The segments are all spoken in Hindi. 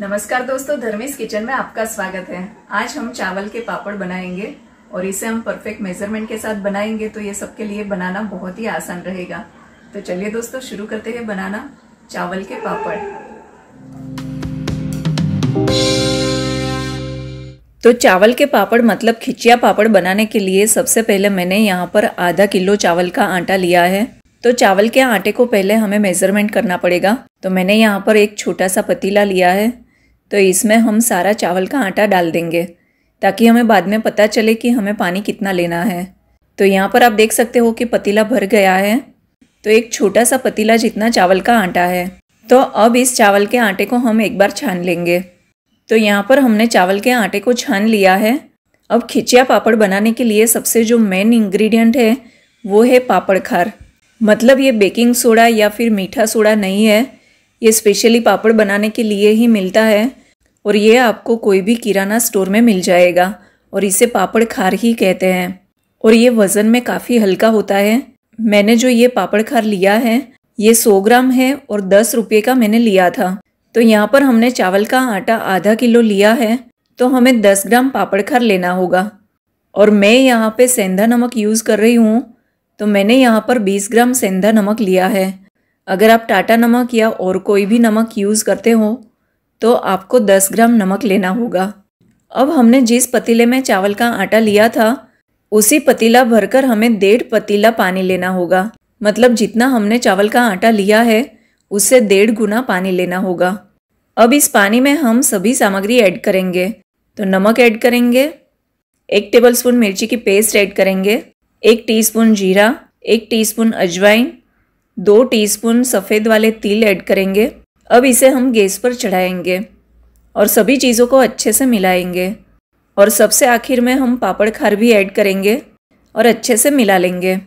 नमस्कार दोस्तों धर्मेश किचन में आपका स्वागत है आज हम चावल के पापड़ बनाएंगे और इसे हम परफेक्ट मेजरमेंट के साथ बनाएंगे तो ये सबके लिए बनाना बहुत ही आसान रहेगा तो चलिए दोस्तों शुरू करते हैं बनाना चावल के पापड़ तो चावल के पापड़ मतलब खिचिया पापड़ बनाने के लिए सबसे पहले मैंने यहाँ पर आधा किलो चावल का आटा लिया है तो चावल के आटे को पहले हमें मेजरमेंट करना पड़ेगा तो मैंने यहाँ पर एक छोटा सा पतीला लिया है तो इसमें हम सारा चावल का आटा डाल देंगे ताकि हमें बाद में पता चले कि हमें पानी कितना लेना है तो यहाँ पर आप देख सकते हो कि पतीला भर गया है तो एक छोटा सा पतीला जितना चावल का आटा है तो अब इस चावल के आटे को हम एक बार छान लेंगे तो यहाँ पर हमने चावल के आटे को छान लिया है अब खिचिया पापड़ बनाने के लिए सबसे जो मेन इंग्रेडिएंट है वो है पापड़ खार मतलब ये बेकिंग सोडा या फिर मीठा सोडा नहीं है ये स्पेशली पापड़ बनाने के लिए ही मिलता है और ये आपको कोई भी किराना स्टोर में मिल जाएगा और इसे पापड़ खार ही कहते हैं और ये वज़न में काफ़ी हल्का होता है मैंने जो ये पापड़ खार लिया है ये सौ ग्राम है और दस रुपये का मैंने लिया था तो यहाँ पर हमने चावल का आटा आधा किलो लिया है तो हमें दस ग्राम पापड़ खार लेना होगा और मैं यहाँ पे सेंधा नमक यूज़ कर रही हूँ तो मैंने यहाँ पर 20 ग्राम सेंधा नमक लिया है अगर आप टाटा नमक या और कोई भी नमक यूज़ करते हो तो आपको 10 ग्राम नमक लेना होगा अब हमने जिस पतीले में चावल का आटा लिया था उसी पतीला भरकर हमें डेढ़ पतीला पानी लेना होगा मतलब जितना हमने चावल का आटा लिया है उससे डेढ़ गुना पानी लेना होगा अब इस पानी में हम सभी सामग्री ऐड करेंगे तो नमक ऐड करेंगे एक टेबलस्पून मिर्ची की पेस्ट ऐड करेंगे एक टीस्पून जीरा एक टीस्पून अजवाइन दो टीस्पून सफ़ेद वाले तिल ऐड करेंगे अब इसे हम गैस पर चढ़ाएंगे और सभी चीज़ों को अच्छे से मिलाएंगे और सबसे आखिर में हम पापड़ खार भी ऐड करेंगे और अच्छे से मिला लेंगे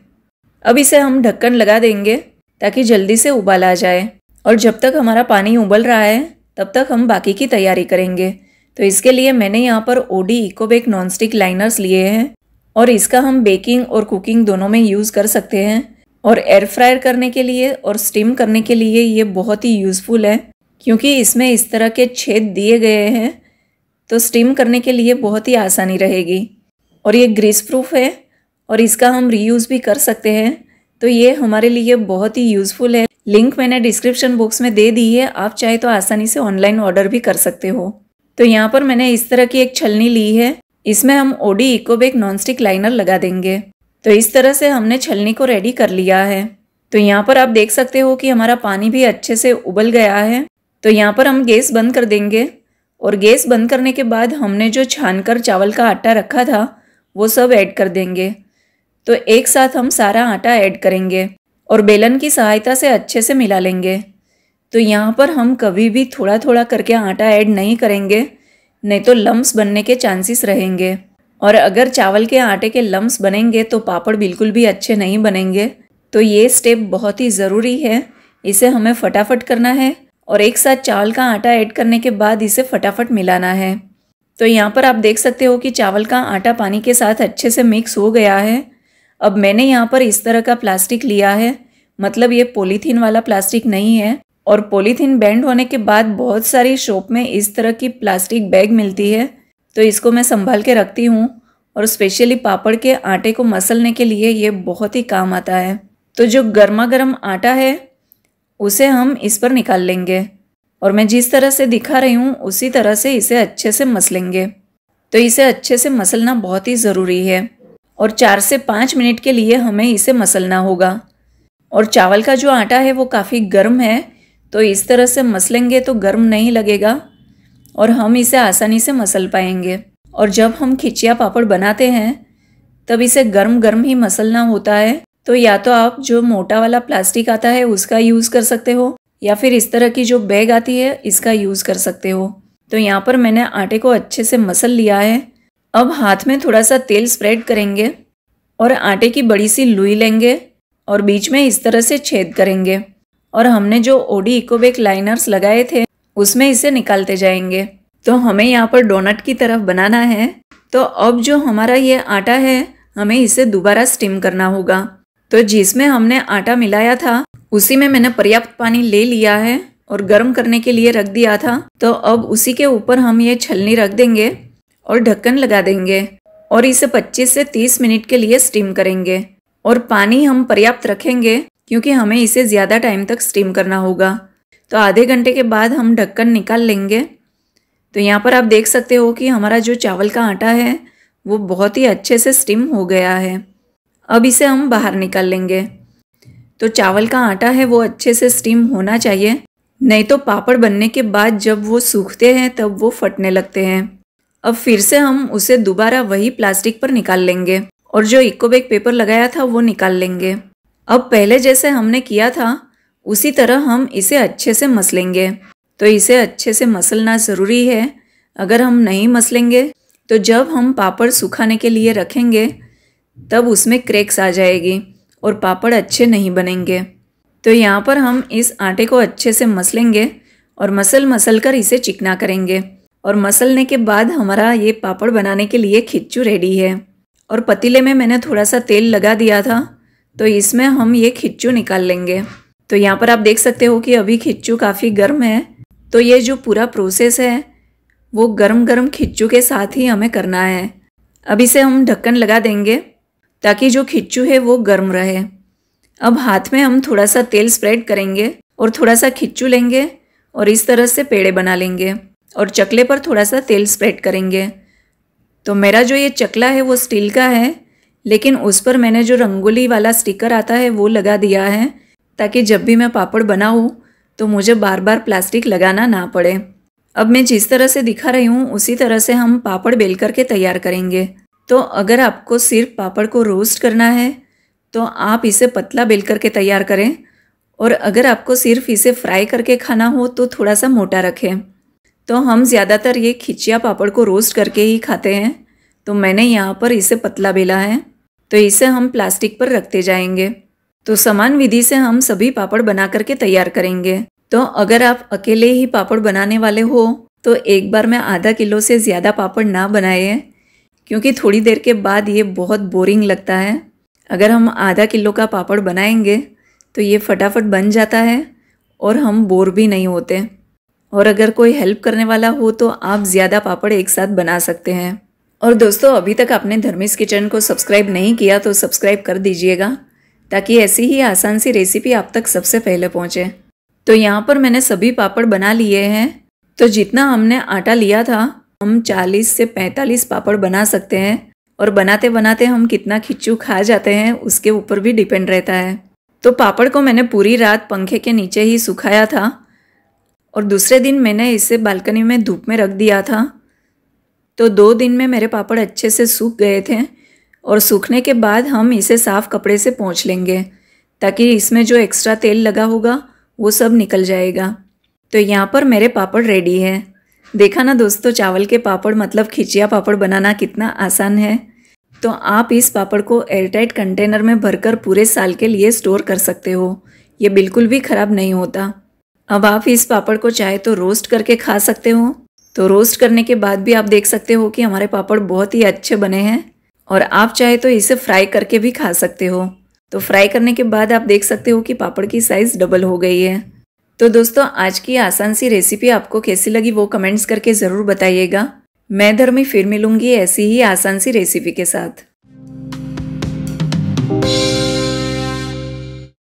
अब इसे हम ढक्कन लगा देंगे ताकि जल्दी से उबाल आ जाए और जब तक हमारा पानी उबल रहा है तब तक हम बाकी की तैयारी करेंगे तो इसके लिए मैंने यहाँ पर ओडी इकोबेक नॉनस्टिक लाइनर्स लिए हैं और इसका हम बेकिंग और कुकिंग दोनों में यूज़ कर सकते हैं और एयर फ्रायर करने के लिए और स्टीम करने के लिए ये बहुत ही यूज़फुल है क्योंकि इसमें इस तरह के छेद दिए गए हैं तो स्टीम करने के लिए बहुत ही आसानी रहेगी और ये ग्रीस प्रूफ है और इसका हम रीयूज़ भी कर सकते हैं तो ये हमारे लिए बहुत ही यूज़फुल है लिंक मैंने डिस्क्रिप्शन बॉक्स में दे दी है आप चाहे तो आसानी से ऑनलाइन ऑर्डर भी कर सकते हो तो यहाँ पर मैंने इस तरह की एक छलनी ली है इसमें हम ओडी इकोबेक नॉनस्टिक लाइनर लगा देंगे तो इस तरह से हमने छलनी को रेडी कर लिया है तो यहाँ पर आप देख सकते हो कि हमारा पानी भी अच्छे से उबल गया है तो यहाँ पर हम गैस बंद कर देंगे और गैस बंद करने के बाद हमने जो छानकर चावल का आटा रखा था वो सब ऐड कर देंगे तो एक साथ हम सारा आटा ऐड करेंगे और बेलन की सहायता से अच्छे से मिला लेंगे तो यहाँ पर हम कभी भी थोड़ा थोड़ा करके आटा ऐड नहीं करेंगे नहीं तो लम्ब्स बनने के चांसेस रहेंगे और अगर चावल के आटे के लम्स बनेंगे तो पापड़ बिल्कुल भी अच्छे नहीं बनेंगे तो ये स्टेप बहुत ही ज़रूरी है इसे हमें फटाफट करना है और एक साथ चावल का आटा ऐड करने के बाद इसे फटाफट मिलाना है तो यहाँ पर आप देख सकते हो कि चावल का आटा पानी के साथ अच्छे से मिक्स हो गया है अब मैंने यहाँ पर इस तरह का प्लास्टिक लिया है मतलब ये पॉलीथीन वाला प्लास्टिक नहीं है और पॉलीथीन बैंड होने के बाद बहुत सारी शॉप में इस तरह की प्लास्टिक बैग मिलती है तो इसको मैं संभाल के रखती हूँ और स्पेशली पापड़ के आटे को मसलने के लिए ये बहुत ही काम आता है तो जो गर्मा गर्म आटा है उसे हम इस पर निकाल लेंगे और मैं जिस तरह से दिखा रही हूँ उसी तरह से इसे अच्छे से मसलेंगे तो इसे अच्छे से मसलना बहुत ही ज़रूरी है और चार से पाँच मिनट के लिए हमें इसे मसलना होगा और चावल का जो आटा है वो काफ़ी गर्म है तो इस तरह से मसलेंगे तो गर्म नहीं लगेगा और हम इसे आसानी से मसल पाएंगे और जब हम खिचिया पापड़ बनाते हैं तब इसे गर्म गर्म ही मसलना होता है तो या तो आप जो मोटा वाला प्लास्टिक आता है उसका यूज़ कर सकते हो या फिर इस तरह की जो बैग आती है इसका यूज़ कर सकते हो तो यहाँ पर मैंने आटे को अच्छे से मसल लिया है अब हाथ में थोड़ा सा तेल स्प्रेड करेंगे और आटे की बड़ी सी लुई लेंगे और बीच में इस तरह से छेद करेंगे और हमने जो ओडी इकोबेक लाइनर्स लगाए थे उसमें इसे निकालते जाएंगे तो हमें यहाँ पर डोनट की तरफ बनाना है तो अब जो हमारा ये आटा है हमें इसे दोबारा स्टीम करना होगा तो जिसमें हमने आटा मिलाया था उसी में मैंने पर्याप्त पानी ले लिया है और गर्म करने के लिए रख दिया था तो अब उसी के ऊपर हम ये छलनी रख देंगे और ढक्कन लगा देंगे और इसे 25 से 30 मिनट के लिए स्टीम करेंगे और पानी हम पर्याप्त रखेंगे क्योंकि हमें इसे ज़्यादा टाइम तक स्टीम करना होगा तो आधे घंटे के बाद हम ढक्कन निकाल लेंगे तो यहाँ पर आप देख सकते हो कि हमारा जो चावल का आटा है वो बहुत ही अच्छे से स्टीम हो गया है अब इसे हम बाहर निकाल लेंगे तो चावल का आटा है वो अच्छे से स्टीम होना चाहिए नहीं तो पापड़ बनने के बाद जब वो सूखते हैं तब वो फटने लगते हैं अब फिर से हम उसे दोबारा वही प्लास्टिक पर निकाल लेंगे और जो इको बैग पेपर लगाया था वो निकाल लेंगे अब पहले जैसे हमने किया था उसी तरह हम इसे अच्छे से मसलेंगे तो इसे अच्छे से मसलना ज़रूरी है अगर हम नहीं मसलेंगे तो जब हम पापड़ सुखाने के लिए रखेंगे तब उसमें क्रेक्स आ जाएगी और पापड़ अच्छे नहीं बनेंगे तो यहाँ पर हम इस आटे को अच्छे से मसलेंगे और मसल मसल कर इसे चिकना करेंगे और मसलने के बाद हमारा ये पापड़ बनाने के लिए खिच्चू रेडी है और पतीले में मैंने थोड़ा सा तेल लगा दिया था तो इसमें हम ये खिच्चू निकाल लेंगे तो यहाँ पर आप देख सकते हो कि अभी खिच्चू काफ़ी गर्म है तो ये जो पूरा प्रोसेस है वो गर्म गर्म खिच्चू के साथ ही हमें करना है अब इसे हम ढक्कन लगा देंगे ताकि जो खिच्चू है वो गर्म रहे अब हाथ में हम थोड़ा सा तेल स्प्रेड करेंगे और थोड़ा सा खिच्चू लेंगे और इस तरह से पेड़े बना लेंगे और चकले पर थोड़ा सा तेल स्प्रेड करेंगे तो मेरा जो ये चकला है वो स्टील का है लेकिन उस पर मैंने जो रंगोली वाला स्टिकर आता है वो लगा दिया है ताकि जब भी मैं पापड़ बनाऊँ तो मुझे बार बार प्लास्टिक लगाना ना पड़े अब मैं जिस तरह से दिखा रही हूँ उसी तरह से हम पापड़ बेल करके तैयार करेंगे तो अगर आपको सिर्फ पापड़ को रोस्ट करना है तो आप इसे पतला बेल करके तैयार करें और अगर आपको सिर्फ इसे फ्राई करके खाना हो तो थोड़ा सा मोटा रखें तो हम ज़्यादातर ये खिचिया पापड़ को रोस्ट करके ही खाते हैं तो मैंने यहाँ पर इसे पतला बेला है तो इसे हम प्लास्टिक पर रखते जाएंगे तो समान विधि से हम सभी पापड़ बना करके तैयार करेंगे तो अगर आप अकेले ही पापड़ बनाने वाले हो तो एक बार में आधा किलो से ज़्यादा पापड़ ना बनाए क्योंकि थोड़ी देर के बाद ये बहुत बोरिंग लगता है अगर हम आधा किलो का पापड़ बनाएंगे तो ये फटाफट बन जाता है और हम बोर भी नहीं होते और अगर कोई हेल्प करने वाला हो तो आप ज़्यादा पापड़ एक साथ बना सकते हैं और दोस्तों अभी तक आपने धर्मेश किचन को सब्सक्राइब नहीं किया तो सब्सक्राइब कर दीजिएगा ताकि ऐसी ही आसान सी रेसिपी आप तक सबसे पहले पहुँचे तो यहाँ पर मैंने सभी पापड़ बना लिए हैं तो जितना हमने आटा लिया था हम 40 से 45 पापड़ बना सकते हैं और बनाते बनाते हम कितना खिच्चू खा जाते हैं उसके ऊपर भी डिपेंड रहता है तो पापड़ को मैंने पूरी रात पंखे के नीचे ही सुखाया था और दूसरे दिन मैंने इसे बालकनी में धूप में रख दिया था तो दो दिन में मेरे पापड़ अच्छे से सूख गए थे और सूखने के बाद हम इसे साफ़ कपड़े से पोंछ लेंगे ताकि इसमें जो एक्स्ट्रा तेल लगा होगा वो सब निकल जाएगा तो यहाँ पर मेरे पापड़ रेडी है देखा ना दोस्तों चावल के पापड़ मतलब खिचिया पापड़ बनाना कितना आसान है तो आप इस पापड़ को एयरटाइट कंटेनर में भरकर पूरे साल के लिए स्टोर कर सकते हो ये बिल्कुल भी ख़राब नहीं होता अब आप इस पापड़ को चाहे तो रोस्ट करके खा सकते हो तो रोस्ट करने के बाद भी आप देख सकते हो कि हमारे पापड़ बहुत ही अच्छे बने हैं और आप चाहे तो इसे फ्राई करके भी खा सकते हो तो फ्राई करने के बाद आप देख सकते हो कि पापड़ की साइज़ डबल हो गई है तो दोस्तों आज की आसान सी रेसिपी आपको कैसी लगी वो कमेंट्स करके ज़रूर बताइएगा मैं धर्मी फिर मिलूंगी ऐसी ही आसान सी रेसिपी के साथ